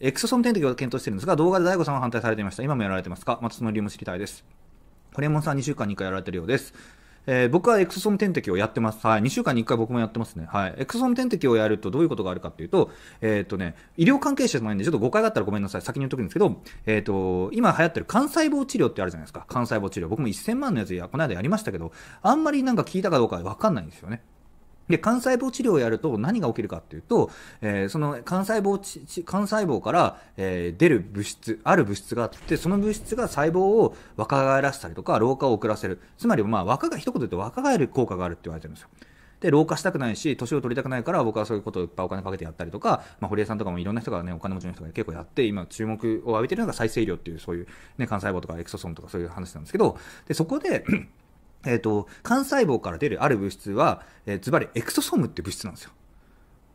エクソソンム点滴を検討してるんですが、動画で DAIGO さんは反対されていました。今もやられてますかまたその理由も知りたいです。リエモンさん2週間に1回やられてるようです。えー、僕はエクソソム点滴をやってます。はい。2週間に1回僕もやってますね。はい。エクソソム点滴をやるとどういうことがあるかっていうと、えっ、とね、医療関係者じゃないんで、ちょっと誤解があったらごめんなさい。先に言っとくんですけど、えっ、と、今流行ってる幹細胞治療ってあるじゃないですか。幹細胞治療。僕も1000万のやつや、この間やりましたけど、あんまりなんか聞いたかどうかわかんないんですよね。で、幹細胞治療をやると何が起きるかっていうと、えー、その幹細胞幹細胞から、えー、出る物質、ある物質があって、その物質が細胞を若返らせたりとか、老化を遅らせる。つまり、まあ、若が、一言で言うと若返る効果があるって言われてるんですよ。で、老化したくないし、年を取りたくないから、僕はそういうことをいっぱいお金かけてやったりとか、まあ、堀江さんとかもいろんな人がね、お金持ちの人が結構やって、今注目を浴びてるのが再生医療っていう、そういうね、幹細胞とかエクソソームとかそういう話なんですけど、で、そこでえっ、ー、と、幹細胞から出るある物質は、えー、ズバリエクソソームって物質なんですよ。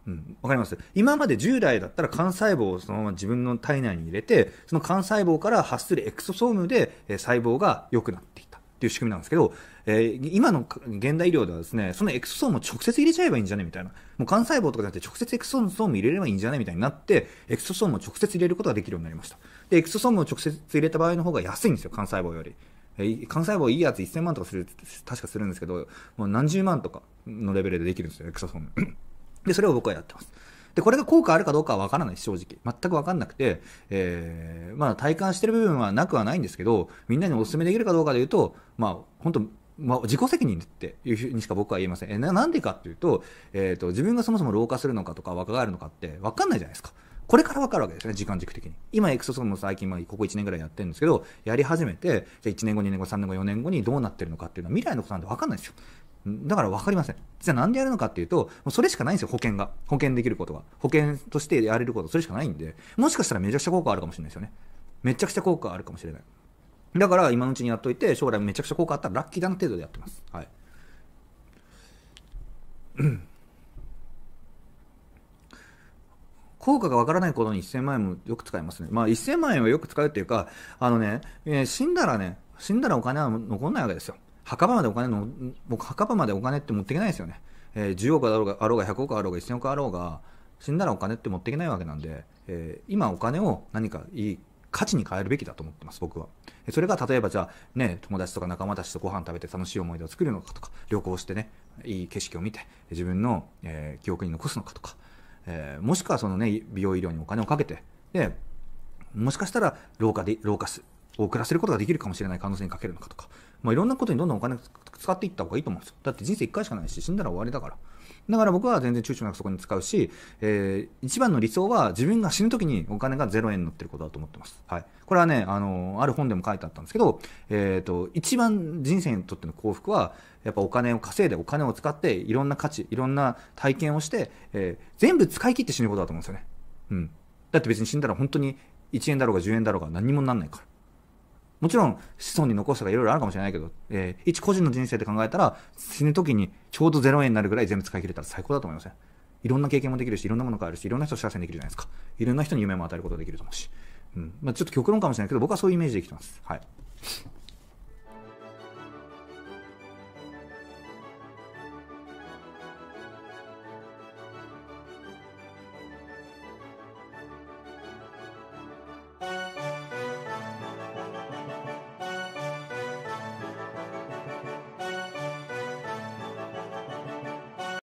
うん、わかります今まで従来だったら幹細胞をそのまま自分の体内に入れて、その幹細胞から発するエクソソームで、えー、細胞が良くなっていたっていう仕組みなんですけど、えー、今の現代医療ではですね、そのエクソソームを直接入れちゃえばいいんじゃねみたいな。もう幹細胞とかじゃなくて直接エクソソーム入れればいいんじゃねみたいになって、エクソソームを直接入れることができるようになりました。で、エクソソームを直接入れた場合の方が安いんですよ、幹細胞より。え幹細胞いいやつ1000万とかする、確かするんですけど、もう何十万とかのレベルでできるんですよ、エクソソーム。で、それを僕はやってます。で、これが効果あるかどうかは分からないです、正直。全く分かんなくて、えー、まあ体感してる部分はなくはないんですけど、みんなにお勧めできるかどうかで言うと、まあ、本当まあ、自己責任っていうふうにしか僕は言えません。えななんでかっていうと、えっ、ー、と、自分がそもそも老化するのかとか若返るのかって分かんないじゃないですか。これから分かるわけですね、時間軸的に。今、エクソソーム最近、まあ、ここ1年ぐらいやってるんですけど、やり始めて、じゃ1年後、2年後、3年後、4年後にどうなってるのかっていうのは未来のことなんで分かんないですよ。だから分かりません。じゃあなんでやるのかっていうと、もうそれしかないんですよ、保険が。保険できることが。保険としてやれること、それしかないんで、もしかしたらめちゃくちゃ効果あるかもしれないですよね。めちゃくちゃ効果あるかもしれない。だから今のうちにやっといて、将来めちゃくちゃ効果あったらラッキーだな程度でやってます。はい。うん効果がわからないことに1000万円もよく使いますね。まあ、1000万円はよく使うっていうか、あのね、えー、死んだらね、死んだらお金は残んないわけですよ。墓場までお金の、僕、墓場までお金って持っていけないですよね。えー、10億だろうが、あろうが、100億あろうが、1000億あろうが、死んだらお金って持っていけないわけなんで、えー、今お金を何かいい価値に変えるべきだと思ってます、僕は。それが例えばじゃあ、ね、友達とか仲間たちとご飯食べて楽しい思い出を作るのかとか、旅行してね、いい景色を見て、自分の、えー、記憶に残すのかとか、えー、もしくはその、ね、美容医療にお金をかけてでもしかしたら老化で老化す遅らせることができるかもしれない可能性にかけるのかとか、まあ、いろんなことにどんどんお金使っていった方がいいと思うんですよ。だって人生1回しかないし、死んだら終わりだから。だから僕は全然躊躇なくそこに使うし、えー、一番の理想は自分が死ぬ時にお金が0円になってることだと思ってます。はい。これはね、あの、ある本でも書いてあったんですけど、えっ、ー、と、一番人生にとっての幸福は、やっぱお金を稼いでお金を使って、いろんな価値、いろんな体験をして、えー、全部使い切って死ぬことだと思うんですよね。うん。だって別に死んだら本当に1円だろうが10円だろうが何にもなんないから。もちろん子孫に残すとかいろいろあるかもしれないけど、えー、一個人の人生で考えたら、死ぬ時にちょうど0円になるぐらい全部使い切れたら最高だと思いますよ。いろんな経験もできるし、いろんなものがあるし、いろんな人を幸せにできるじゃないですか。いろんな人に夢も与えることができると思うし。うん。まあ、ちょっと極論かもしれないけど、僕はそういうイメージで生きてます。はい。